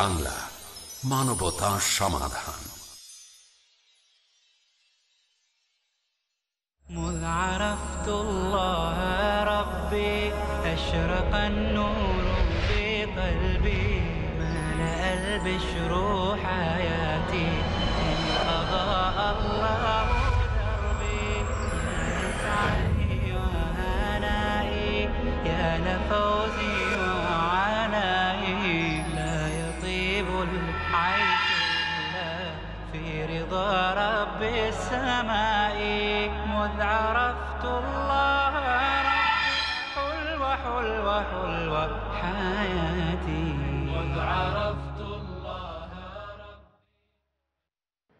বাংলা মানবতা সমাধান مذ عرفت الله ربي أشرق النور حياتي إن أضاء الله السماء مذ عرفت الله حلوة حلوة حلوة حياتي مذ عرفت الله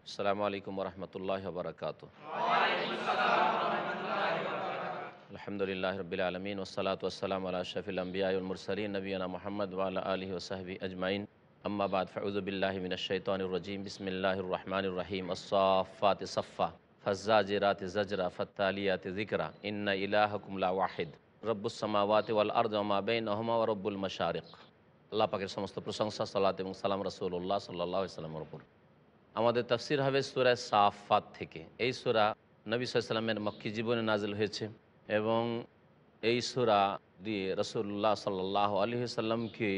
السلام عليكم ورحمة الله وبركاته وعليكم السلام ورحمة الله وبركاته الحمد لله رب العالمين والصلاة والسلام على أشرف الأنبياء والمرسلين نبينا محمد وعلى آله وصحبه أجمعين আম্মাবাদ ফাউজবিল্লাহমিনশাইতানুরজিম বিসমিল্লাহির রহমানুর রহিম আসাফাত সফা ফজ্জাজিরাত জজরা ফত্তালিয়াত জিকরা ইন্না ইলাহকুমলা ওয়াহিদ রব্বুসামাওয়াত ওয়াল আরজমা বেন আহমা রব্বুল মশারিক আল্লাহ পাকের সমস্ত প্রশংসা সাল্লাত এবং সালাম রসুল্লাহ সাল্লাহ ইসলামের ওপর আমাদের তফসির হবে সুরা সাফাত থেকে এই সুরা নবী সাল্লামের মক্কি জীবনে নাজিল হয়েছে এবং এই সুরা দিয়ে রসুল্লাহ সাল্লাহ আলী সাল্লামকে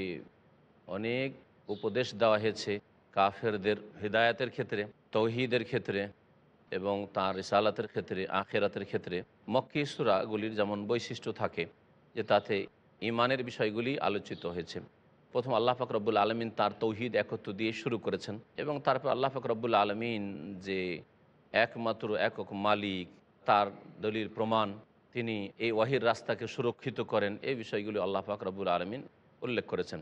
অনেক উপদেশ দেওয়া হয়েছে কাফেরদের হৃদায়তের ক্ষেত্রে তৌহিদের ক্ষেত্রে এবং তাঁর রিসালাতের ক্ষেত্রে আখেরাতের ক্ষেত্রে মক্কি সুরাগুলির যেমন বৈশিষ্ট্য থাকে যে তাতে ইমানের বিষয়গুলি আলোচিত হয়েছে প্রথম আল্লাহ ফাকরবুল আলমিন তার তৌহিদ একত্র দিয়ে শুরু করেছেন এবং তারপর আল্লাহ ফাকরবুল আলমিন যে একমাত্র একক মালিক তার দলিল প্রমাণ তিনি এই ওয়াহির রাস্তাকে সুরক্ষিত করেন এই বিষয়গুলি আল্লাহ ফাকরবুল আলমিন উল্লেখ করেছেন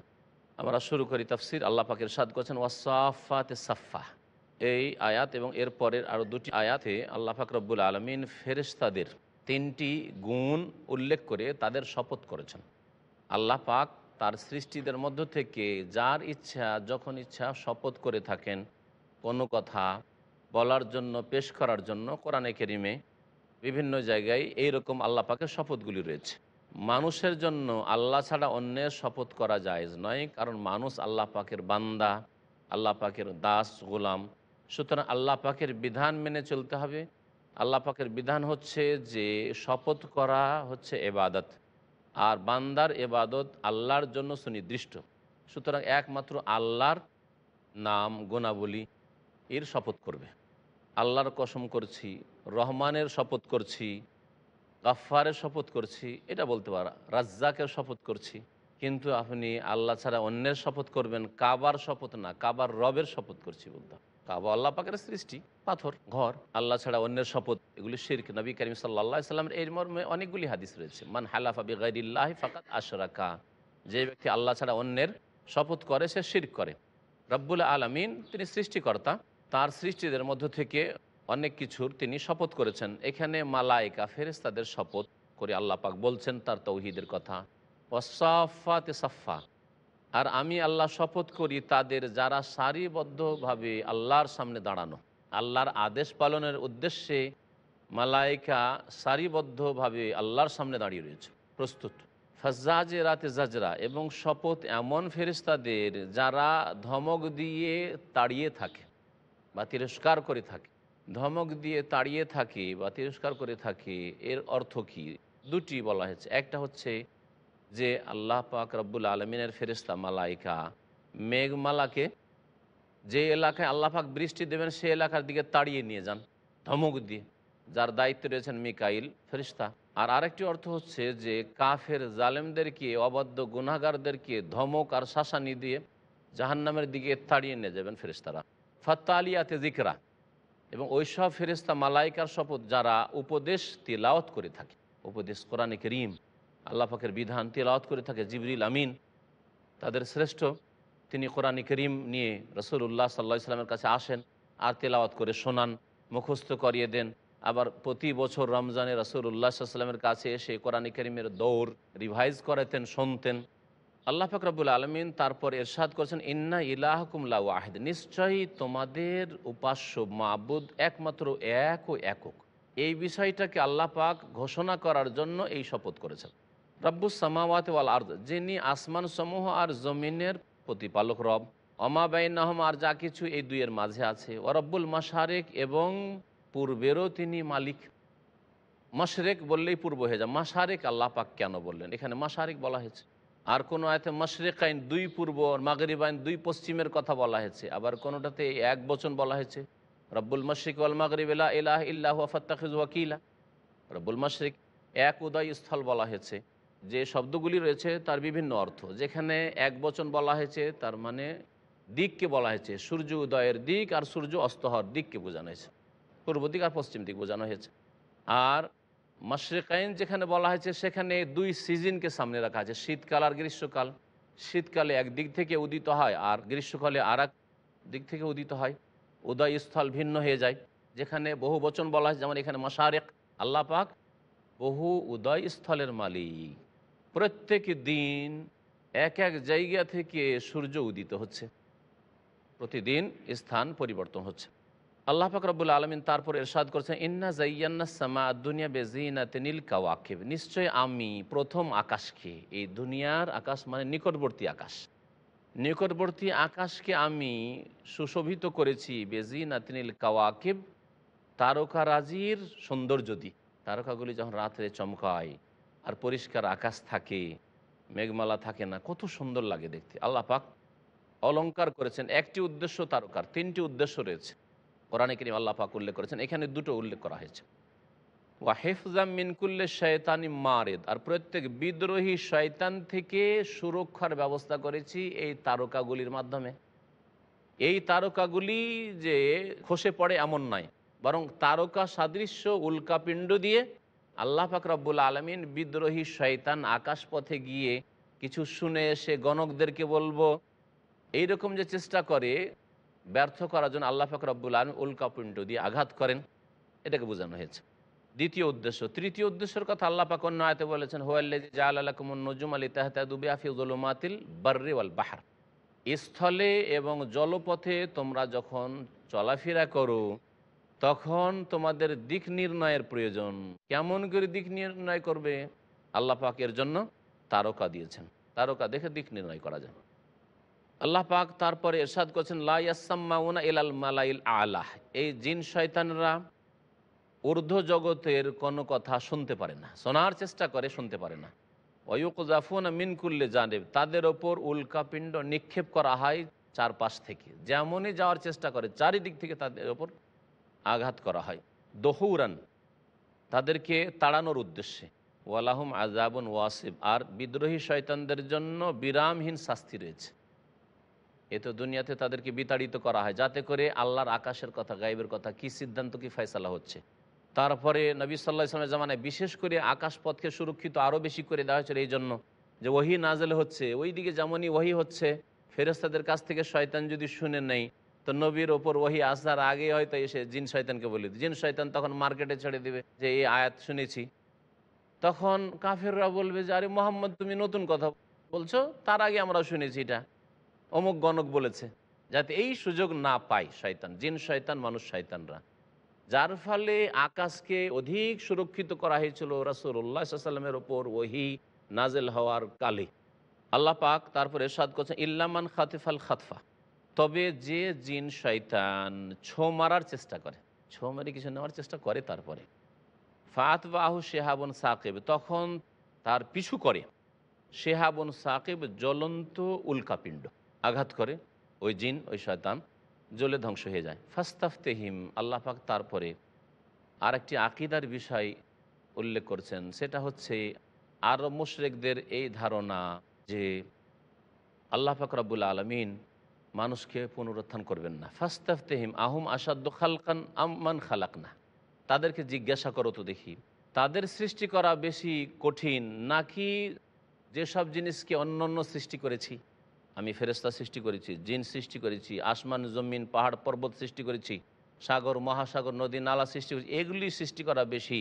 আমরা শুরু করি তাফসির আল্লাহ পাকের সাদ করছেন ওয়াসাফাতে সাফা এই আয়াত এবং এর পরের আরও দুটি আয়াতে আল্লাহ পাক রব্বুল আলমিন ফেরেশতাদের তিনটি গুণ উল্লেখ করে তাদের শপথ করেছেন আল্লাহ পাক তার সৃষ্টিদের মধ্য থেকে যার ইচ্ছা যখন ইচ্ছা শপথ করে থাকেন কোনো কথা বলার জন্য পেশ করার জন্য কোরআনে কেরিমে বিভিন্ন জায়গায় এইরকম আল্লাপাকের শপথগুলি রয়েছে মানুষের জন্য আল্লাহ ছাড়া অন্যের শপথ করা জায়েজ নয় কারণ মানুষ আল্লাহ পাকের বান্দা আল্লাহ পাকের দাস গোলাম সুতরাং আল্লাহ পাকের বিধান মেনে চলতে হবে আল্লাহ পাকের বিধান হচ্ছে যে শপথ করা হচ্ছে এবাদত আর বান্দার এবাদত আল্লাহর জন্য সুনির্দিষ্ট সুতরাং একমাত্র আল্লাহর নাম গোনাবলী এর শপথ করবে আল্লাহর কসম করছি রহমানের শপথ করছি গাফারের শপথ করছি এটা বলতে পারা রাজ্জাকের শপথ করছি কিন্তু আপনি আল্লাহ ছাড়া অন্যের শপথ করবেন কাবার শপথ না কাবার রবের শপথ করছি বলতে কাবা আল্লাহ পাকের সৃষ্টি পাথর ঘর আল্লাহ ছাড়া অন্যের শপথ এগুলি শির্ক নবী করিম সাল্লা সাল্লামের এই মর্মে অনেকগুলি হাদিস রয়েছে মান হালাফাবি বিগাইল্লাহ ফাকাত আশরাকা যে ব্যক্তি আল্লাহ ছাড়া অন্যের শপথ করে সে শির্ক করে রব্বুল আলমিন তিনি সৃষ্টিকর্তা তার সৃষ্টিদের মধ্য থেকে অনেক কিছুর তিনি শপথ করেছেন এখানে মালায়িকা ফেরেস্তাদের শপথ করে আল্লাহ পাক বলছেন তার তৌহিদের কথা ওসাফাতে সাফা আর আমি আল্লাহ শপথ করি তাদের যারা সারিবদ্ধভাবে আল্লাহর সামনে দাঁড়ানো আল্লাহর আদেশ পালনের উদ্দেশ্যে মালায়িকা সারিবদ্ধভাবে আল্লাহর সামনে দাঁড়িয়ে রয়েছে প্রস্তুত ফাজাজে রাতে জাজরা এবং শপথ এমন ফেরিস্তাদের যারা ধমক দিয়ে তাড়িয়ে থাকে বা তিরস্কার করে থাকে ধমক দিয়ে তাড়িয়ে থাকে বা তিরস্কার করে থাকে এর অর্থ কি দুটি বলা হয়েছে একটা হচ্ছে যে আল্লাহ পাক রব্বুল আলমিনের ফেরিস্তা মালাইকা মেঘমালাকে যে এলাকায় আল্লাহ পাক বৃষ্টি দেবেন সে এলাকার দিকে তাড়িয়ে নিয়ে যান ধমক দিয়ে যার দায়িত্ব রয়েছেন মিকাইল ফেরিস্তা আর আরেকটি অর্থ হচ্ছে যে কাফের জালেমদেরকে অবাধ্য গুনাগারদেরকে ধমক আর শাসানি দিয়ে জাহান্নামের দিকে তাড়িয়ে নিয়ে যাবেন ফেরিস্তারা ফত্তালিয়াতে জিকরা এবং সব ফেরিস্তা মালাইকার শপথ যারা উপদেশ তেলাওয়াত করে থাকে উপদেশ কোরআনে করিম আল্লাহ বিধান তেলাওয়াত করে থাকে জিবরিল আমিন তাদের শ্রেষ্ঠ তিনি কোরআনে করিম নিয়ে রসুল্লাহ সাল্লা ইসলামের কাছে আসেন আর তেলাওয়াত করে শোনান মুখস্থ করিয়ে দেন আবার প্রতি বছর রমজানে উল্লাহ সাল্লামের কাছে এসে কোরআনে করিমের দৌড় রিভাইজ করাতেন শুনতেন আল্লাহ ফাকরাবুল আলমিন তারপর এরশাদ করেছেন ইন্না ইলাহ কুমলা নিশ্চয়ই তোমাদের উপাস্য মাবুদ একমাত্র এক ও একক এই বিষয়টাকে আল্লাহ পাক ঘোষণা করার জন্য এই শপথ করেছেন রব্বুস সামাওয়াত ওয়াল আর্দ যিনি আসমান সমূহ আর জমিনের প্রতিপালক রব অমাবাইনাহম আর যা কিছু এই দুইয়ের মাঝে আছে রব্বুল মশারেক এবং পূর্বেরও তিনি মালিক মাসরেক বললেই পূর্ব হয়ে যায় মশারেক আল্লাহ পাক কেন বললেন এখানে মশারেক বলা হয়েছে আর কোনো আয়তে মশরেক আইন দুই পূর্ব মাগরিব আইন দুই পশ্চিমের কথা বলা হয়েছে আবার কোনোটাতে এক বচন বলা হয়েছে রব্বুল মশরিক ওয়াল মাগরিব এলা ইলাহ ইল্লাহ ফত্তাখিজ ওয়াকিলা রব্বুল মশরিক এক উদয় স্থল বলা হয়েছে যে শব্দগুলি রয়েছে তার বিভিন্ন অর্থ যেখানে এক বচন বলা হয়েছে তার মানে দিককে বলা হয়েছে সূর্য উদয়ের দিক আর সূর্য অস্ত হওয়ার দিককে বোঝানো হয়েছে পূর্ব দিক আর পশ্চিম দিক বোঝানো হয়েছে আর মাসরেকাইন যেখানে বলা হয়েছে সেখানে দুই সিজনকে সামনে রাখা আছে শীতকাল আর গ্রীষ্মকাল শীতকালে এক দিক থেকে উদিত হয় আর গ্রীষ্মকালে আর দিক থেকে উদিত হয় উদয় স্থল ভিন্ন হয়ে যায় যেখানে বহু বচন বলা হয়েছে যেমন এখানে মশারেক আল্লাহ পাক বহু উদয় স্থলের মালিক প্রত্যেক দিন এক এক জায়গা থেকে সূর্য উদিত হচ্ছে প্রতিদিন স্থান পরিবর্তন হচ্ছে আল্লাহ ফাকরবুল আলমিন তারপর এরশাদ করছেন ইন্না জাইয়ান্না সামা দুনিয়া বেজিনা তিনিল কাওয়াকিব নিশ্চয় আমি প্রথম আকাশকে এই দুনিয়ার আকাশ মানে নিকটবর্তী আকাশ নিকটবর্তী আকাশকে আমি সুশোভিত করেছি বেজিনা তিনিল কাওয়াকিব রাজির সৌন্দর্য দি তারকাগুলি যখন রাত্রে চমকায় আর পরিষ্কার আকাশ থাকে মেঘমালা থাকে না কত সুন্দর লাগে দেখতে আল্লাহ পাক অলঙ্কার করেছেন একটি উদ্দেশ্য তারকার তিনটি উদ্দেশ্য রয়েছে কোরআনে করিম আল্লাহ পাক উল্লেখ করেছেন এখানে দুটো উল্লেখ করা হয়েছে ওয়া হেফজাম মিনকুল্লে শয়তানি মারেদ আর প্রত্যেক বিদ্রোহী শয়তান থেকে সুরক্ষার ব্যবস্থা করেছি এই তারকাগুলির মাধ্যমে এই তারকাগুলি যে খসে পড়ে এমন নয় বরং তারকা সাদৃশ্য উল্কাপিণ্ড দিয়ে আল্লাহ রব্বুল আলমিন বিদ্রোহী শয়তান আকাশপথে গিয়ে কিছু শুনে এসে গণকদেরকে বলবো এইরকম যে চেষ্টা করে ব্যর্থ করার জন্য আল্লাহ ফাকর আব্বুল আলম উল্কাপিণ্ড দিয়ে আঘাত করেন এটাকে বোঝানো হয়েছে দ্বিতীয় উদ্দেশ্য তৃতীয় উদ্দেশ্যের কথা আল্লাহ পাক অন্য আয়তে বলেছেন হোয়াল্লি জাল আলাকুমুন নজুম আলী তাহতাদুবি আফিউজুলুমাতিল বার্রে ওয়াল বাহার স্থলে এবং জলপথে তোমরা যখন চলাফেরা করো তখন তোমাদের দিক নির্ণয়ের প্রয়োজন কেমন করে দিক নির্ণয় করবে আল্লাহ পাকের জন্য তারকা দিয়েছেন তারকা দেখে দিক নির্ণয় করা যায় আল্লাহ পাক তারপরে এরশাদ করছেন লাইয়াসাম্মাউনা এলাল মালাইল আলাহ এই জিন শয়তানরা ঊর্ধ্ব জগতের কোনো কথা শুনতে পারে না শোনার চেষ্টা করে শুনতে পারে না অয়ুকজাফুন মিনকুল্লে জানে তাদের ওপর উল্কাপিণ্ড নিক্ষেপ করা হয় চারপাশ থেকে যেমনই যাওয়ার চেষ্টা করে চারিদিক থেকে তাদের ওপর আঘাত করা হয় দহৌরান তাদেরকে তাড়ানোর উদ্দেশ্যে ওয়ালাহুম আজাবন ওয়াসিব আর বিদ্রোহী শয়তানদের জন্য বিরামহীন শাস্তি রয়েছে এ তো দুনিয়াতে তাদেরকে বিতাড়িত করা হয় যাতে করে আল্লাহর আকাশের কথা গাইবের কথা কি সিদ্ধান্ত কি ফয়সালা হচ্ছে তারপরে নবী সাল্লাহ ইসলামের জামানায় বিশেষ করে আকাশ পথকে সুরক্ষিত আরও বেশি করে দেওয়া হয়েছিল এই জন্য যে ওহি নাজেল হচ্ছে ওই দিকে যেমনই ওহি হচ্ছে ফেরেস্তাদের কাছ থেকে শয়তান যদি শুনে নেই তো নবীর ওপর ওহি আসার আগে হয়তো এসে জিন শয়তানকে বলে জিন শয়তান তখন মার্কেটে ছেড়ে দেবে যে এই আয়াত শুনেছি তখন কাফেররা বলবে যে আরে মোহাম্মদ তুমি নতুন কথা বলছো তার আগে আমরা শুনেছি এটা অমুক গণক বলেছে যাতে এই সুযোগ না পায় শয়তান জিন শয়তান মানুষ শয়তানরা যার ফলে আকাশকে অধিক সুরক্ষিত করা হয়েছিল রাসুল্লাহ সাল্লামের ওপর ওহি নাজেল হওয়ার কালে আল্লাহ পাক তারপরে সাদ করছেন ইল্লামান খাতিফাল খাতফা তবে যে জিন শয়তান ছো মারার চেষ্টা করে ছো মারি কিছু নেওয়ার চেষ্টা করে তারপরে ফাত বাহু শেহাবন সাকিব তখন তার পিছু করে শেহাবন সাকিব জ্বলন্ত উল্কাপিণ্ড আঘাত করে ওই জিন ওই শয়তান জলে ধ্বংস হয়ে যায় ফাস্তাফতেহিম আল্লাহ পাক তারপরে আর একটি আকিদার বিষয় উল্লেখ করছেন সেটা হচ্ছে আরব মুশরেকদের এই ধারণা যে আল্লাহ পাক রাবুল আলমিন মানুষকে পুনরুত্থান করবেন না ফাস্তাফতেহিম আহম আসাদ্দ খালকান আমান খালাক না তাদেরকে জিজ্ঞাসা করো তো দেখি তাদের সৃষ্টি করা বেশি কঠিন নাকি যেসব জিনিসকে অন্য অন্য সৃষ্টি করেছি আমি ফেরেস্তা সৃষ্টি করেছি জিন সৃষ্টি করেছি আসমান জমিন পাহাড় পর্বত সৃষ্টি করেছি সাগর মহাসাগর নদী নালা সৃষ্টি করেছি এগুলি সৃষ্টি করা বেশি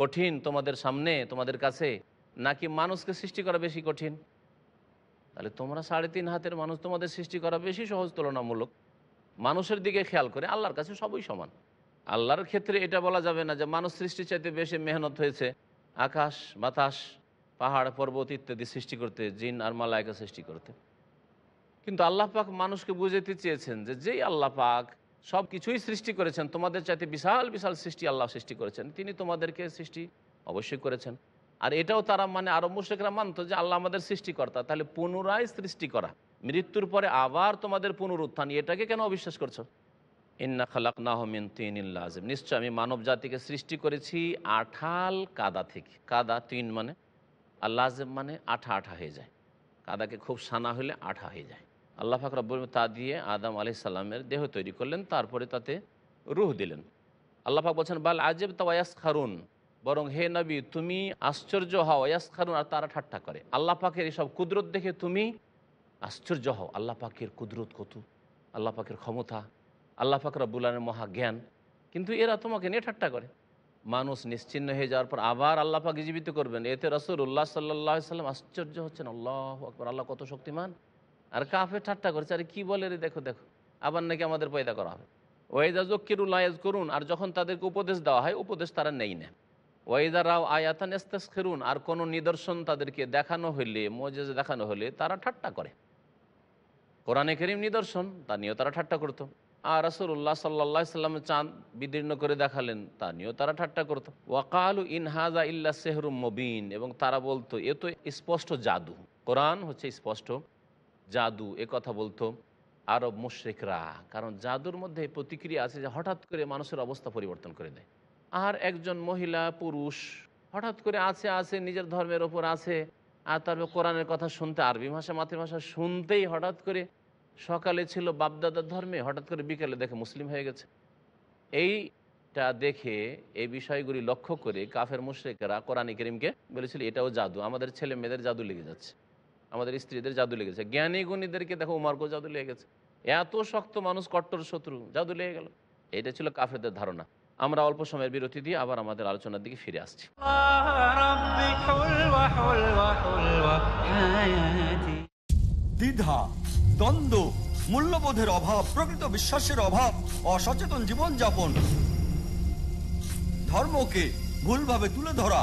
কঠিন তোমাদের সামনে তোমাদের কাছে নাকি মানুষকে সৃষ্টি করা বেশি কঠিন তাহলে তোমরা সাড়ে তিন হাতের মানুষ তোমাদের সৃষ্টি করা বেশি সহজ তুলনামূলক মানুষের দিকে খেয়াল করে আল্লাহর কাছে সবই সমান আল্লাহর ক্ষেত্রে এটা বলা যাবে না যে মানুষ সৃষ্টি চাইতে বেশি মেহনত হয়েছে আকাশ বাতাস পাহাড় পর্বত ইত্যাদি সৃষ্টি করতে জিন আর মালায়কা সৃষ্টি করতে কিন্তু আল্লাহ পাক মানুষকে বুঝাতে চেয়েছেন যে যেই আল্লাহ পাক সব কিছুই সৃষ্টি করেছেন তোমাদের চাইতে বিশাল বিশাল সৃষ্টি আল্লাহ সৃষ্টি করেছেন তিনি তোমাদেরকে সৃষ্টি অবশ্যই করেছেন আর এটাও তারা মানে আরও মুশেকরা মানত যে আল্লাহ আমাদের সৃষ্টিকর্তা তাহলে পুনরায় সৃষ্টি করা মৃত্যুর পরে আবার তোমাদের পুনরুত্থান এটাকে কেন অবিশ্বাস করছো ইন্না খালাক নাহমিন তিনিল্লা আজিম নিশ্চয় আমি মানব জাতিকে সৃষ্টি করেছি আঠাল কাদা থেকে কাদা তিন মানে আল্লাহ মানে আঠা আঠা হয়ে যায় কাদাকে খুব সানা হলে আঠা হয়ে যায় আল্লাহ ফাকর রব্বুল তা দিয়ে আদাম আলি সাল্লামের দেহ তৈরি করলেন তারপরে তাতে রুহ দিলেন আল্লাহ ফাক বলছেন বাল আজেব তাওয়াস খারুন বরং হে নবী তুমি আশ্চর্য হও ওয়াস খারুন আর তারা ঠাট্টা করে আল্লাহ পাকের এসব কুদরত দেখে তুমি আশ্চর্য হও আল্লাহ পাকের কুদরত কত আল্লাহ পাকের ক্ষমতা আল্লাহ পাক মহা জ্ঞান কিন্তু এরা তোমাকে নিয়ে ঠাট্টা করে মানুষ নিশ্চিন্ন হয়ে যাওয়ার পর আবার আল্লাহ পাকে জীবিত করবেন এতে রসুল উল্লাহ সাল্লাহ সাল্লাম আশ্চর্য হচ্ছেন আল্লাহ আকবর আল্লাহ কত শক্তিমান আর কাফে ঠাট্টা করছে আরে কি বলে রে দেখো দেখো আবার নাকি আমাদের পয়দা করা হবে ওয়েজা জক্কিরুল আয়াজ করুন আর যখন তাদেরকে উপদেশ দেওয়া হয় উপদেশ তারা নেই না ওয়েদা রাও আয়াতান এস্তেস খেরুন আর কোনো নিদর্শন তাদেরকে দেখানো হলে মজেজ দেখানো হলে তারা ঠাট্টা করে কোরআনে করিম নিদর্শন তা নিয়েও তারা ঠাট্টা করতো আর রাসুল্লাহ সাল্লা সাল্লাম চাঁদ বিদীর্ণ করে দেখালেন তা নিয়েও তারা ঠাট্টা করতো ওয়াকালু ইনহাজা ইল্লা সেহরুম মবিন এবং তারা বলতো এ তো স্পষ্ট জাদু কোরআন হচ্ছে স্পষ্ট জাদু এ কথা বলতো আরব মুশ্রিকরা কারণ জাদুর মধ্যে প্রতিক্রিয়া আছে যে হঠাৎ করে মানুষের অবস্থা পরিবর্তন করে দেয় আর একজন মহিলা পুরুষ হঠাৎ করে আছে আছে নিজের ধর্মের ওপর আছে আর তারপর কোরআনের কথা শুনতে আরবি ভাষা মাতৃভাষা শুনতেই হঠাৎ করে সকালে ছিল বাপদাদার ধর্মে হঠাৎ করে বিকেলে দেখে মুসলিম হয়ে গেছে এইটা দেখে এই বিষয়গুলি লক্ষ্য করে কাফের মুশ্রেকেরা কোরআন করিমকে বলেছিল এটাও জাদু আমাদের ছেলে মেয়েদের জাদু লেগে যাচ্ছে আমাদের স্ত্রীদের জাদু লেগেছে জ্ঞানী গুণীদেরকে দেখো উমার্গ জাদু লেগে গেছে এত শক্ত মানুষ কট্টর শত্রু জাদু লেগে গেল এটা ছিল কাফেরদের ধারণা আমরা অল্প সময়ের বিরতি দিয়ে আবার আমাদের আলোচনার দিকে ফিরে আসছি দ্বিধা দ্বন্দ্ব মূল্যবোধের অভাব প্রকৃত বিশ্বাসের অভাব অসচেতন জীবনযাপন ধর্মকে ভুলভাবে তুলে ধরা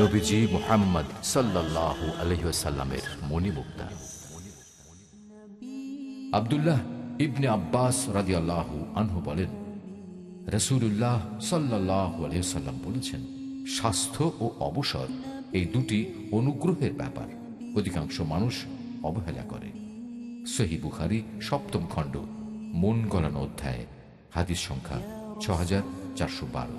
নবীজি আবদুল্লাহ ইবনে আব্বাস রাজি আল্লাহ আনহু বলেন রসুল্লাহ সাল্লাহ বলেছেন স্বাস্থ্য ও অবসর এই দুটি অনুগ্রহের ব্যাপার অধিকাংশ মানুষ অবহেলা করে সহি বুখারি সপ্তম খণ্ড মন গলানো অধ্যায় হাদিস সংখ্যা ছ হাজার চারশো বারো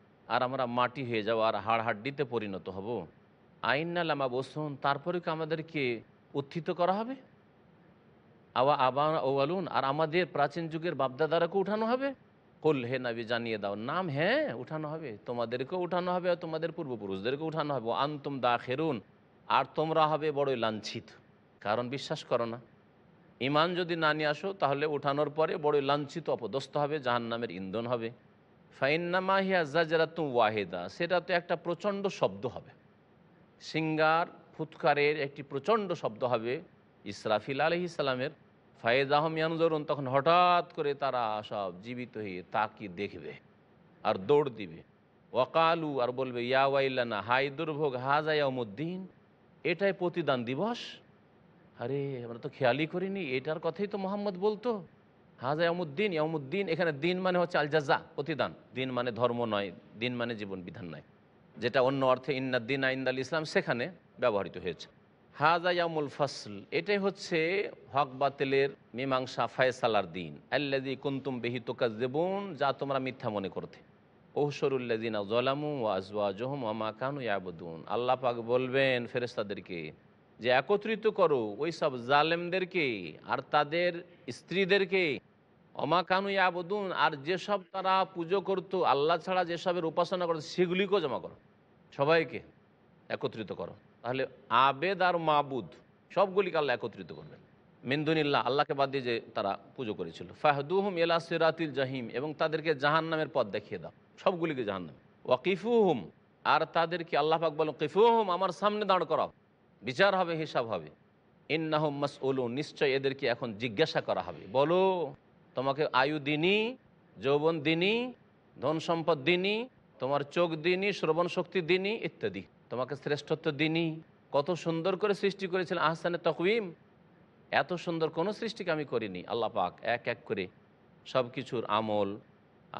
আর আমরা মাটি হয়ে যাব আর হাড় হাড্ডিতে পরিণত হব আইন না লামা বসুন তারপরে কি আমাদেরকে উত্থিত করা হবে আবার আবা ওয়ালুন আর আমাদের প্রাচীন যুগের বাপদাদারাকে উঠানো হবে কল হে নাবি জানিয়ে দাও নাম হ্যাঁ উঠানো হবে তোমাদেরকেও উঠানো হবে আর তোমাদের পূর্বপুরুষদেরকে উঠানো হবে আন্তম দা খেরুন আর তোমরা হবে বড়ই লাঞ্ছিত কারণ বিশ্বাস করো না ইমান যদি না নিয়ে আসো তাহলে উঠানোর পরে বড়ই লাঞ্ছিত অপদস্থ হবে জাহান নামের ইন্ধন হবে ফাইন্নামাহিয়া জাজরাতু ওয়াহেদা সেটা তো একটা প্রচণ্ড শব্দ হবে সিঙ্গার ফুৎকারের একটি প্রচণ্ড শব্দ হবে ইসরাফিল আলহি ইসলামের ফায়েদ আহমিয়ান জরুন তখন হঠাৎ করে তারা সব জীবিত হয়ে তাকে দেখবে আর দৌড় দিবে ওয়াকালু আর বলবে ওয়াইলানা হাই দুর্ভোগ হাজায়ামুদ্দিন এটাই প্রতিদান দিবস আরে আমরা তো খেয়ালই করিনি এটার কথাই তো মোহাম্মদ বলতো হাজা ইয়মুদ্দিন ইয়ামুদ্দিন এখানে দিন মানে হচ্ছে আলজাজা প্রতিদান দিন মানে ধর্ম নয় দিন মানে জীবন বিধান নয় যেটা অন্য অর্থে ইন্নাদ্দিন আইন্দাল ইসলাম সেখানে ব্যবহৃত হয়েছে হাজা ইয়ামুল ফসল এটাই হচ্ছে হক বাতিলের মীমাংসা ফায়সালার দিন আল্লাদি কুন্তুম বেহিত দেবুন যা তোমরা মিথ্যা মনে করতে ওহসরুল্লাদিন জলামু ওয়াজওয়া জহম আমাকানু ইয়াবুদ্দুন আল্লাহ বলবেন ফেরেস্তাদেরকে যে একত্রিত করো ওই সব জালেমদেরকে আর তাদের স্ত্রীদেরকে অমাকানু ইয়াবুদুন আর যেসব তারা পুজো করতো আল্লাহ ছাড়া যেসবের উপাসনা করতো সেগুলিকেও জমা করো সবাইকে একত্রিত করো তাহলে আবেদ আর মাবুদ সবগুলিকে আল্লাহ একত্রিত করবেন মিন্দুনিল্লাহ আল্লাহকে বাদ দিয়ে যে তারা পুজো করেছিল ফাহদুহুম এলা সিরাতিল জাহিম এবং তাদেরকে জাহান নামের দেখিয়ে দাও সবগুলিকে জাহান ওয়াকিফুহুম আর তাদেরকে আল্লাহাক বলো কিফুহুম আমার সামনে দাঁড় করাও বিচার হবে হিসাব হবে ইন্নাহম মাসউলুন নিশ্চয় এদেরকে এখন জিজ্ঞাসা করা হবে বলো তোমাকে আয়ু দিনই যৌবন দিনই ধন সম্পদ দিনই তোমার চোখ দিনই শ্রবণ শক্তি দিনই ইত্যাদি তোমাকে শ্রেষ্ঠত্ব দিনই কত সুন্দর করে সৃষ্টি করেছিল আহসানে তকবিম এত সুন্দর কোনো সৃষ্টিকে আমি করিনি আল্লাহ পাক এক এক করে সব কিছুর আমল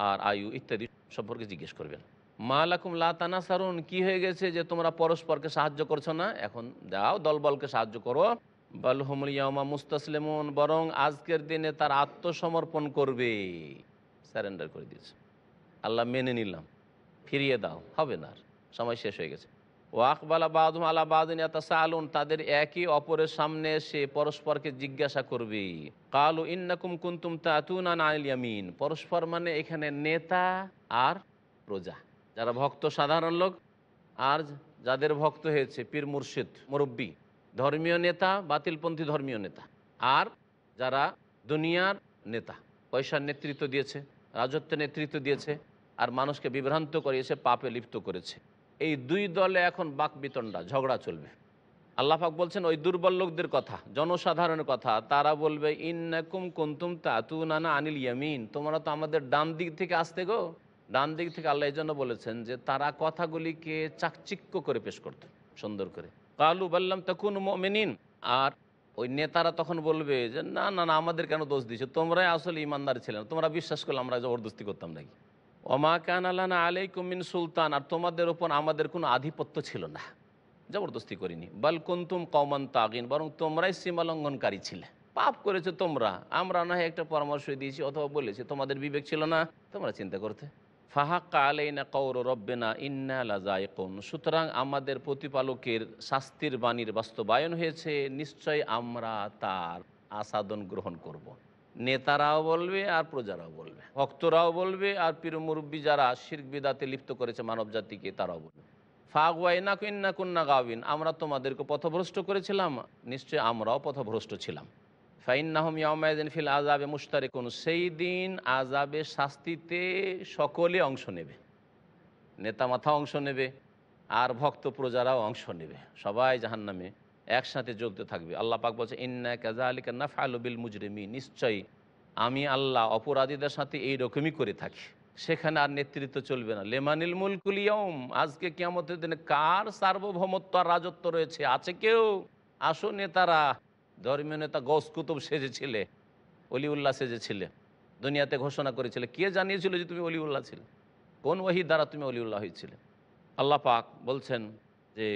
আর আয়ু ইত্যাদি সম্পর্কে জিজ্ঞেস করবেন মা লাকুম লাতানা সারুন কি হয়ে গেছে যে তোমরা পরস্পরকে সাহায্য করছো না এখন যাও দলবলকে সাহায্য করো বালহমুল ইয়ামা মুস্তাসলেমন বরং আজকের দিনে তার আত্মসমর্পণ করবে স্যারেন্ডার করে দিয়েছে আল্লাহ মেনে নিলাম ফিরিয়ে দাও হবে না আর সময় শেষ হয়ে গেছে ওয়াকবালা বাদুম আলা বাদুন সালুন আলুন তাদের একই অপরের সামনে এসে পরস্পরকে জিজ্ঞাসা করবে কালু ইন্নাকুম কুন্তুম তাতুন পরস্পর মানে এখানে নেতা আর প্রজা যারা ভক্ত সাধারণ লোক আর যাদের ভক্ত হয়েছে পীর মুর্শিদ মুরব্বী ধর্মীয় নেতা বাতিলপন্থী ধর্মীয় নেতা আর যারা দুনিয়ার নেতা পয়সার নেতৃত্ব দিয়েছে রাজত্বের নেতৃত্ব দিয়েছে আর মানুষকে বিভ্রান্ত করিয়েছে পাপে লিপ্ত করেছে এই দুই দলে এখন বাক বিতণ্ডা ঝগড়া চলবে আল্লাহাক বলছেন ওই দুর্বল লোকদের কথা জনসাধারণের কথা তারা বলবে ইনকুম কুন্তুম তাতু নানা আনিল ইয়ামিন তোমরা তো আমাদের ডান দিক থেকে আসতে গো ডান দিক থেকে আল্লাহ এই জন্য বলেছেন যে তারা কথাগুলিকে চাকচিক্য করে পেশ করত সুন্দর করে কালু বললাম তখন মেনিন আর ওই নেতারা তখন বলবে যে না না না আমাদের কেন দোষ দিচ্ছে তোমরাই আসলে ইমানদার ছিলেন তোমরা বিশ্বাস করলে আমরা জবরদস্তি করতাম নাকি ওমা কান আলানা আলাই কুমিন সুলতান আর তোমাদের ওপর আমাদের কোনো আধিপত্য ছিল না জবরদস্তি করিনি বালকুন্তুম কমন তাগিন বরং তোমরাই সীমালঙ্ঘনকারী ছিলে পাপ করেছো তোমরা আমরা না একটা পরামর্শ দিয়েছি অথবা বলেছি তোমাদের বিবেক ছিল না তোমরা চিন্তা করতে ফাহাক্কা আলাইনা কৌর রব্বেনা ইন্না লাজায়কুন সুতরাং আমাদের প্রতিপালকের শাস্তির বাণীর বাস্তবায়ন হয়েছে নিশ্চয় আমরা তার আসাদন গ্রহণ করব। নেতারাও বলবে আর প্রজারাও বলবে ভক্তরাও বলবে আর পীর মুরব্বী যারা শির্ক বিদাতে লিপ্ত করেছে মানব জাতিকে তারাও বলবে না কিন্না কুন্না গাউবিন আমরা তোমাদেরকে পথভ্রষ্ট করেছিলাম নিশ্চয় আমরাও পথভ্রষ্ট ছিলাম ফাইন্নাহম ইয়মায়দিন ফিল আজাবে মুস্তারে কোন সেই দিন আজাবে শাস্তিতে সকলে অংশ নেবে নেতা মাথা অংশ নেবে আর ভক্ত প্রজারাও অংশ নেবে সবাই জাহান নামে একসাথে যোগতে থাকবে আল্লাহ পাক বলছে ইন্না কাজা আলী কান্না ফালুবিল মুজরিমি নিশ্চয়ই আমি আল্লাহ অপরাধীদের সাথে এই রকমই করে থাকি সেখানে আর নেতৃত্ব চলবে না লেমানিল মুলকুল ইয়ম আজকে কেমতের দিনে কার সার্বভৌমত্ব আর রাজত্ব রয়েছে আছে কেউ আসো নেতারা ধর্মীয় নেতা গৌস কুতুব সেজেছিলে অলিউল্লাহ সেজেছিলে দুনিয়াতে ঘোষণা করেছিলে কে জানিয়েছিল যে তুমি অলিউল্লাহ ছিলে কোন ওহি দ্বারা তুমি অলিউল্লাহ হয়েছিলে আল্লাহ পাক বলছেন যে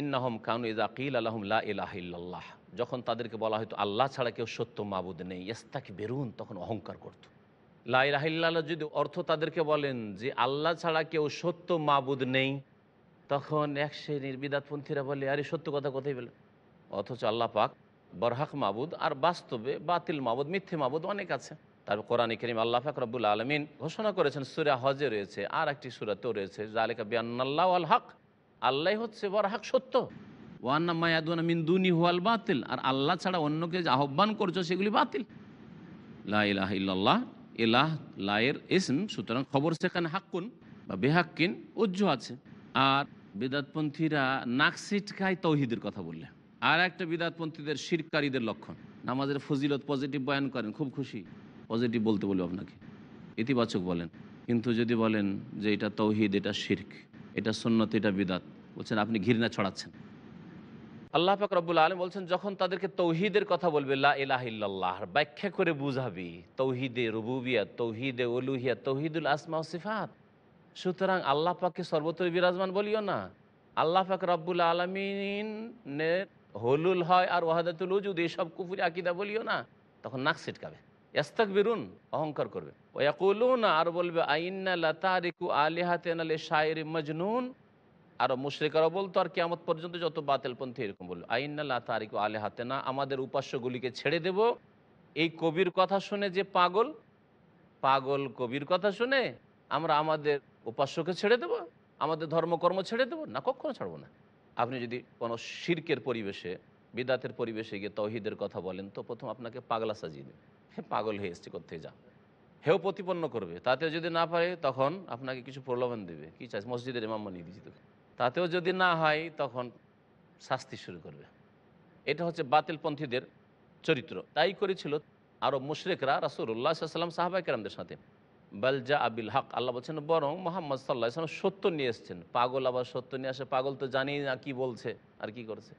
ইন্নাহম কানু ইজা কিল আলহমলা ইলাহিল্লাহ যখন তাদেরকে বলা হয়তো আল্লাহ ছাড়া কেউ সত্য মাবুদ নেই ইয়াস্তাক বেরুন তখন অহংকার করত লাহিল্লাহ যদি অর্থ তাদেরকে বলেন যে আল্লাহ ছাড়া কেউ সত্য মাবুদ নেই তখন এক শ্রেণীর বিদাতপন্থীরা বলে আরে সত্য কথা কোথায় বলে অথচ আল্লাহ পাক বরহাক মাবুদ আর বাস্তবে বাতিল মাবুদ মিথ্যে মাবুদ অনেক আছে তারপর কোরআন করিম আল্লাহ ফাকরাবুল আলমিন ঘোষণা করেছেন সুরা হজে রয়েছে আর একটি সুরাতেও রয়েছে জালেকা বিয়ান্নাল্লাহ আল হক আল্লাহ হচ্ছে বরহাক সত্য ওয়ান্না মায়াদুয়ানা মিন্দুনি হুয়াল বাতিল আর আল্লাহ ছাড়া অন্যকে যে আহ্বান করছো সেগুলি বাতিল লাহ ইল্লাল্লাহ ইলাহ লায়ের ইসম সুতরাং খবর সেখানে হাক্কুন বা বেহাক্কিন উজ্জ আছে আর বেদাতপন্থীরা নাক সিটকায় তৌহিদের কথা বললে আর একটা বিদাতপন্থীদের শিরকারীদের লক্ষণ নামাজের ফজিলত পজিটিভ বয়ান করেন খুব খুশি পজিটিভ বলতে বলি আপনাকে ইতিবাচক বলেন কিন্তু যদি বলেন যে এটা তৌহিদ এটা শির্ক এটা সন্ন্যত এটা বিদাত বলছেন আপনি ঘৃণা ছড়াচ্ছেন আল্লাহ পাক রব্বুল আলম বলছেন যখন তাদেরকে তৌহিদের কথা বলবে লাহ ব্যাখ্যা করে বুঝাবি তৌহিদে রুবুবিয়া তৌহিদে ওলুহিয়া তৌহিদুল আসমা সিফাত সুতরাং আল্লাহ পাককে সর্বত্র বিরাজমান বলিও না আল্লাহ পাক রব্বুল আলমিনের হলুল হয় আর ওয়াহাদাতুল উজুদ এইসব কুফুরি আকিদা বলিও না তখন নাক ছিটকাবে ইস্তাক বেরুন অহংকার করবে ওয়াকুলুন আর বলবে আইন্না লতারিকু আলিহাতেন আলী শায়ের মজনুন আর মুশ্রিকারা বলতো আর কেমত পর্যন্ত যত বাতেলপন্থী এরকম বলবে আইন্না লতারিকু আলিহাতেনা আমাদের উপাস্যগুলিকে ছেড়ে দেব এই কবির কথা শুনে যে পাগল পাগল কবির কথা শুনে আমরা আমাদের উপাস্যকে ছেড়ে দেব আমাদের ধর্মকর্ম ছেড়ে দেব না কখনো ছাড়বো না আপনি যদি কোনো শির্কের পরিবেশে বিদাতের পরিবেশে গিয়ে তহিদের কথা বলেন তো প্রথম আপনাকে পাগলা সাজিয়ে দেবে হে পাগল হয়ে এসছে করতে যা হেও প্রতিপন্ন করবে তাতে যদি না পারে তখন আপনাকে কিছু প্রলোভন দেবে কি চাই মসজিদের ইমাম বানিয়ে দিচ্ছে তোকে তাতেও যদি না হয় তখন শাস্তি শুরু করবে এটা হচ্ছে বাতিলপন্থীদের চরিত্র তাই করেছিল আরব মুশরেকরা উল্লাহ সাল্লাম সাহাবাই সাথে বালজা আবিল হক আল্লাহ বলছেন বরং মোহাম্মদ সাল্লা ইসলাম সত্য নিয়ে এসছেন পাগল আবার সত্য নিয়ে আসে পাগল তো জানি না কি বলছে আর কি করছে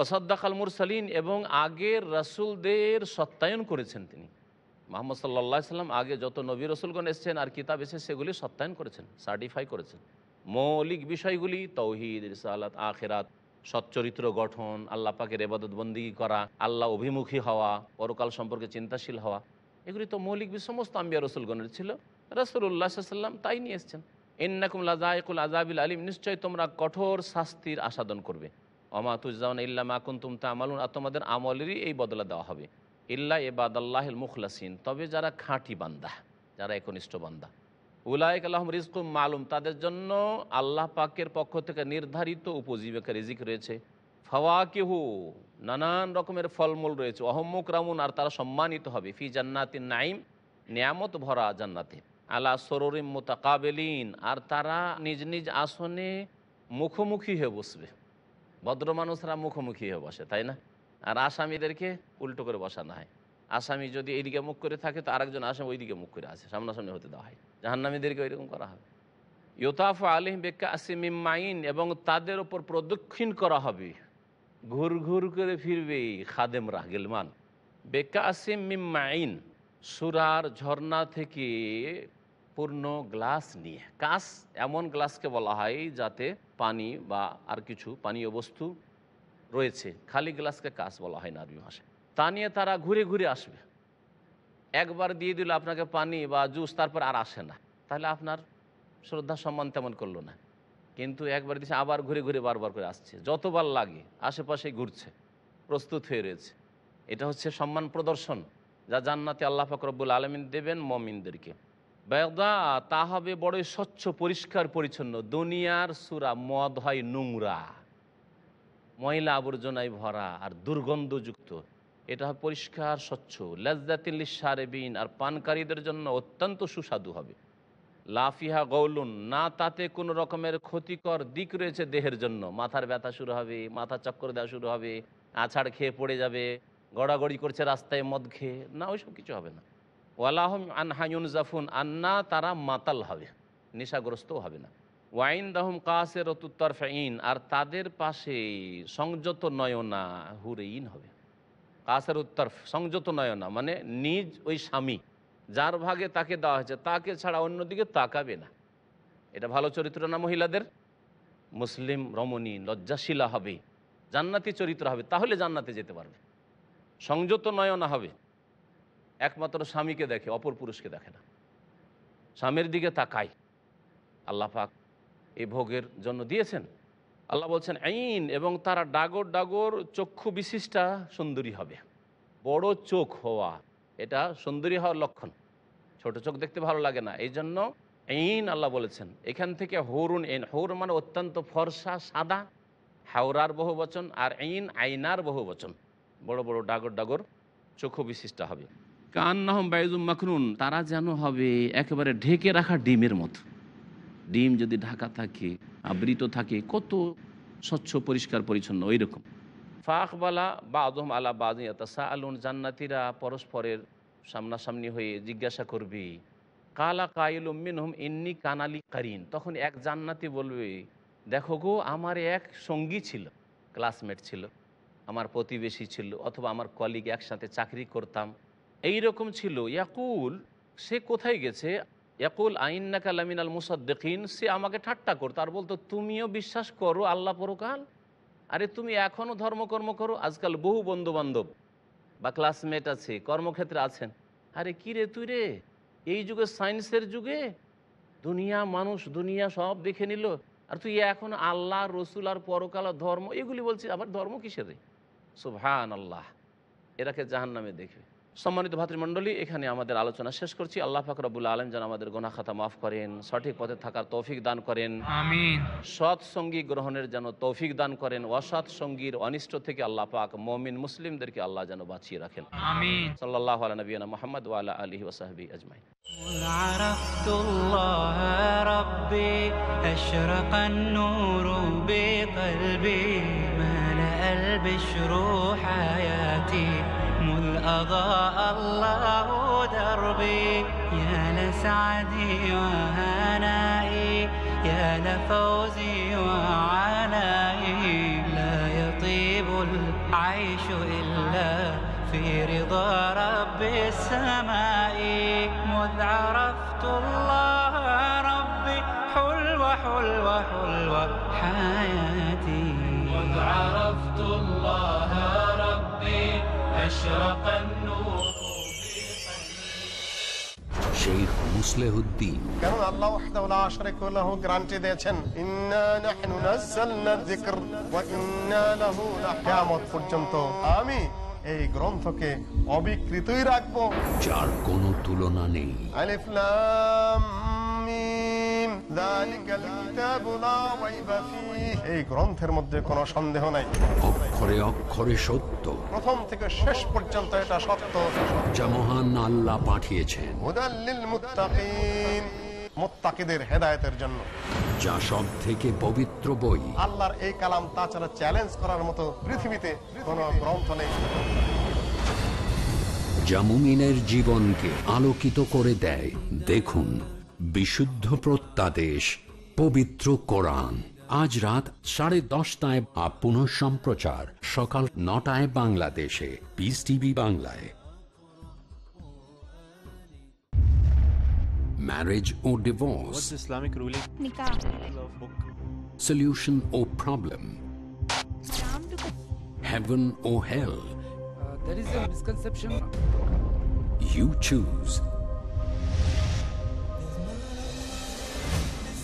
ওসাদ্দাক আল মুরসালিন এবং আগের রাসুলদের সত্যায়ন করেছেন তিনি মোহাম্মদ সাল্লা সাল্লাম আগে যত নবী রসুলগণ এসছেন আর কিতাব এসে সেগুলি সত্যায়ন করেছেন সার্টিফাই করেছেন মৌলিক বিষয়গুলি তৌহিদ রিসালাত আখেরাত সচ্চরিত্র গঠন আল্লাহ পাকের এবাদতবন্দি করা আল্লাহ অভিমুখী হওয়া পরকাল সম্পর্কে চিন্তাশীল হওয়া এগুলি তো মৌলিক সমস্ত আম্বিয়া রসুলগণের ছিল রসুল্লাহ সাল্লাম তাই নিয়ে এসছেন এন্নাকুম লাজায়কুল আজাবিল আলিম নিশ্চয় তোমরা কঠোর শাস্তির আসাদন করবে অমাতুজ্জামান ইল্লা তা আমলুন আর তোমাদের আমলেরই এই বদলা দেওয়া হবে ইল্লা আল্লাহ মুখলাসিন তবে যারা খাঁটি বান্দা যারা একনিষ্ঠ বান্দা উলায়ক আল্লাহম রিজকুম মালুম তাদের জন্য আল্লাহ পাকের পক্ষ থেকে নির্ধারিত উপজীবিকা রিজিক রয়েছে ফাওয়াকিহু নানান রকমের ফলমূল রয়েছে অহম্মুক রামুন আর তারা সম্মানিত হবে ফি জান্নাতি নাইম নিয়ামত ভরা জান্নাতে আলা সরিম মোতাকাবেলিন আর তারা নিজ নিজ আসনে মুখোমুখি হয়ে বসবে ভদ্র মানুষরা মুখোমুখি হয়ে বসে তাই না আর আসামিদেরকে উল্টো করে বসানো হয় আসামি যদি এইদিকে মুখ করে থাকে তো আরেকজন আসামি ওইদিকে মুখ করে আসে সামনাসামনি হতে দেওয়া হয় জাহান্নামীদেরকে ওইরকম করা হবে ইয়োতাফ আলিম বেকা আসিমিম মাইন এবং তাদের ওপর প্রদক্ষিণ করা হবে ঘুর ঘুর করে ফিরবে খাদেমরা গেলমান বেকাসিম মিম্মাইন সুরার ঝর্ণা থেকে পূর্ণ গ্লাস নিয়ে কাস এমন গ্লাসকে বলা হয় যাতে পানি বা আর কিছু পানীয় বস্তু রয়েছে খালি গ্লাসকে কাস বলা হয় না আরবি ভাষায় তা নিয়ে তারা ঘুরে ঘুরে আসবে একবার দিয়ে দিল আপনাকে পানি বা জুস তারপর আর আসে না তাহলে আপনার শ্রদ্ধা সম্মান তেমন করলো না কিন্তু একবার দিচ্ছে আবার ঘুরে ঘুরে বারবার করে আসছে যতবার লাগে আশেপাশে ঘুরছে প্রস্তুত হয়ে রয়েছে এটা হচ্ছে সম্মান প্রদর্শন যা জান্নাতে আল্লাহ ফকরবুল আলমিন দেবেন মমিনদেরকে বেদা তা হবে বড়ই স্বচ্ছ পরিষ্কার পরিচ্ছন্ন দুনিয়ার সুরা মদ হয় নোংরা ময়লা আবর্জনায় ভরা আর দুর্গন্ধযুক্ত এটা পরিষ্কার স্বচ্ছ লজ্জাতিল্লিস সারেবিন আর পানকারীদের জন্য অত্যন্ত সুস্বাদু হবে লাফিহা গৌলুন না তাতে কোনো রকমের ক্ষতিকর দিক রয়েছে দেহের জন্য মাথার ব্যথা শুরু হবে মাথা চক্কর দেওয়া শুরু হবে আছাড় খেয়ে পড়ে যাবে গড়াগড়ি করছে রাস্তায় মদ খেয়ে না ওইসব কিছু হবে না ওয়ালাহম আনহায়ুন জাফুন আন্না তারা মাতাল হবে নেশাগ্রস্তও হবে না ওয়াইন দাহম কাসে রতুত্তর ফাইন আর তাদের পাশে সংযত নয়না হুরেইন হবে কাসের উত্তর সংযত নয়না মানে নিজ ওই স্বামী যার ভাগে তাকে দেওয়া হয়েছে তাকে ছাড়া অন্যদিকে তাকাবে না এটা ভালো চরিত্র না মহিলাদের মুসলিম রমণী লজ্জাশীলা হবে জান্নাতি চরিত্র হবে তাহলে জান্নাতে যেতে পারবে সংযত নয়না হবে একমাত্র স্বামীকে দেখে অপর পুরুষকে দেখে না স্বামীর দিকে তাকাই আল্লাহ পাক এই ভোগের জন্য দিয়েছেন আল্লাহ বলছেন আইন এবং তারা ডাগর ডাগর চক্ষু বিশিষ্টা সুন্দরী হবে বড় চোখ হওয়া এটা সুন্দরী হওয়ার লক্ষণ ছোট চোখ দেখতে ভালো লাগে না এই জন্য এইন আল্লাহ বলেছেন এখান থেকে হৌরুন এন হৌর মানে অত্যন্ত ফর্সা সাদা হাওড়ার বহু বচন আর এইন আইনার বহু বচন বড় বড় ডাগর ডাগর চোখ বিশিষ্ট হবে কান্নাহম বায়ুজুম মাখরুন তারা যেন হবে একেবারে ঢেকে রাখা ডিমের মতো ডিম যদি ঢাকা থাকে আবৃত থাকে কত স্বচ্ছ পরিষ্কার পরিচ্ছন্ন ওই রকম ফাহবালা বা আদম আলা বাদিয়াতাসা আলুন জান্নাতিরা পরস্পরের সামনাসামনি হয়ে জিজ্ঞাসা করবে কালা কাইল মিনহম ইন্নি কানালি কারিন তখন এক জান্নাতি বলবে দেখো গো আমার এক সঙ্গী ছিল ক্লাসমেট ছিল আমার প্রতিবেশী ছিল অথবা আমার কলিগ একসাথে চাকরি করতাম এই রকম ছিল ইয়াকুল সে কোথায় গেছে ইয়াকুল আইন্না কালামিন আল মুসাদ্দিন সে আমাকে ঠাট্টা করতো আর বলতো তুমিও বিশ্বাস করো আল্লাহ পরকাল আরে তুমি এখনও ধর্মকর্ম করো আজকাল বহু বন্ধুবান্ধব বা ক্লাসমেট আছে কর্মক্ষেত্রে আছেন আরে কী রে তুই রে এই যুগে সায়েন্সের যুগে দুনিয়া মানুষ দুনিয়া সব দেখে নিল আর তুই এখন আল্লাহ রসুল আর পরকাল ধর্ম এগুলি বলছিস আবার ধর্ম কিসের রে সুভান আল্লাহ এরাকে জাহান নামে দেখবে সম্মানিত ভাতৃমণ্ডলী এখানে আমাদের আলোচনা শেষ করছি আল্লাহ আবুল আলম যেন আমাদের গোনা খাতা মাফ করেন সঠিক পথে থাকার তৌফিক দান করেন সৎ সঙ্গী গ্রহণের যেন তৌফিক দান করেন অসৎ সঙ্গীর অনিষ্ট থেকে আল্লাহ পাক মমিন মুসলিমদেরকে আল্লাহ যেন বাঁচিয়ে রাখেন সাল্লাহ আলা মোহাম্মদ ওয়ালা আলহি ওসাহাবি আজমাই البشر أضاء الله دربي يا لسعدي وهنائي يا لفوزي وعنائي لا يطيب العيش إلا في رضا رب السماء مذ عرفت الله ربي حلو حلو حلو حياتي مذ عرفت الله কারণ আল্লাহ গ্যারান্টি দিয়েছেন পর্যন্ত আমি এই গ্রন্থকে অবিকৃতই রাখবো যার কোন তুলনা নেই এই গ্রন্থের মধ্যে সন্দেহ নাই অক্ষরে অক্ষরে সত্য প্রথম থেকে শেষ পর্যন্ত এটা সত্য যা মহান আল্লাহ পাঠিয়েছেন হেদায়তের জন্য যা সব থেকে পবিত্র বই আল্লাহর এই কালাম তাছাড়া চ্যালেঞ্জ করার মতো পৃথিবীতে কোনো গ্রন্থ নেই জীবনকে আলোকিত করে দেয় দেখুন বিশুদ্ধ প্রত্যাদেশ পবিত্র কোরআন আজ রাত সাড়ে দশটায় আপন সম্প্রচার সকাল নটায় বাংলাদেশে পিস টিভি বাংলায় ম্যারেজ ও ডিভোর্স ইসলামিক রুলিং সলিউশন ও প্রবলেম হ্যাভেন ও hell There is a misconception. You choose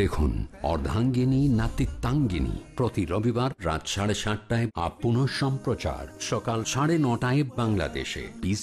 দেখুন অর্ধাঙ্গিনী নাতিত্বাঙ্গিনী প্রতি রবিবার রাত সাড়ে সাতটায় আপ সম্প্রচার সকাল সাড়ে নটায় বাংলাদেশে